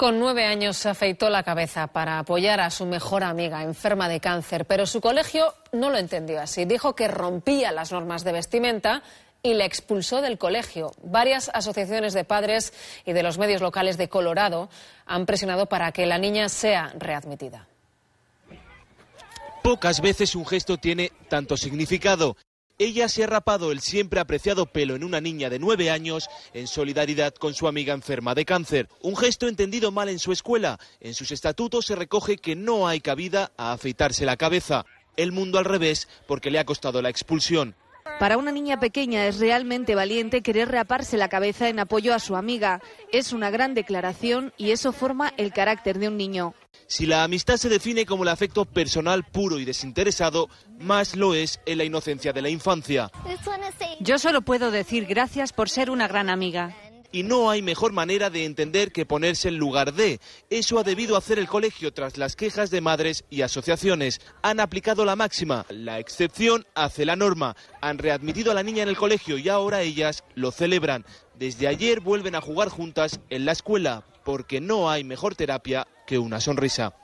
Con nueve años se afeitó la cabeza para apoyar a su mejor amiga enferma de cáncer, pero su colegio no lo entendió así. Dijo que rompía las normas de vestimenta y la expulsó del colegio. Varias asociaciones de padres y de los medios locales de Colorado han presionado para que la niña sea readmitida. Pocas veces un gesto tiene tanto significado ella se ha rapado el siempre apreciado pelo en una niña de nueve años en solidaridad con su amiga enferma de cáncer. Un gesto entendido mal en su escuela. En sus estatutos se recoge que no hay cabida a afeitarse la cabeza. El mundo al revés porque le ha costado la expulsión. Para una niña pequeña es realmente valiente querer raparse la cabeza en apoyo a su amiga. Es una gran declaración y eso forma el carácter de un niño. Si la amistad se define como el afecto personal puro y desinteresado, más lo es en la inocencia de la infancia. Yo solo puedo decir gracias por ser una gran amiga y no hay mejor manera de entender que ponerse en lugar de. Eso ha debido hacer el colegio tras las quejas de madres y asociaciones. Han aplicado la máxima, la excepción hace la norma. Han readmitido a la niña en el colegio y ahora ellas lo celebran. Desde ayer vuelven a jugar juntas en la escuela, porque no hay mejor terapia que una sonrisa.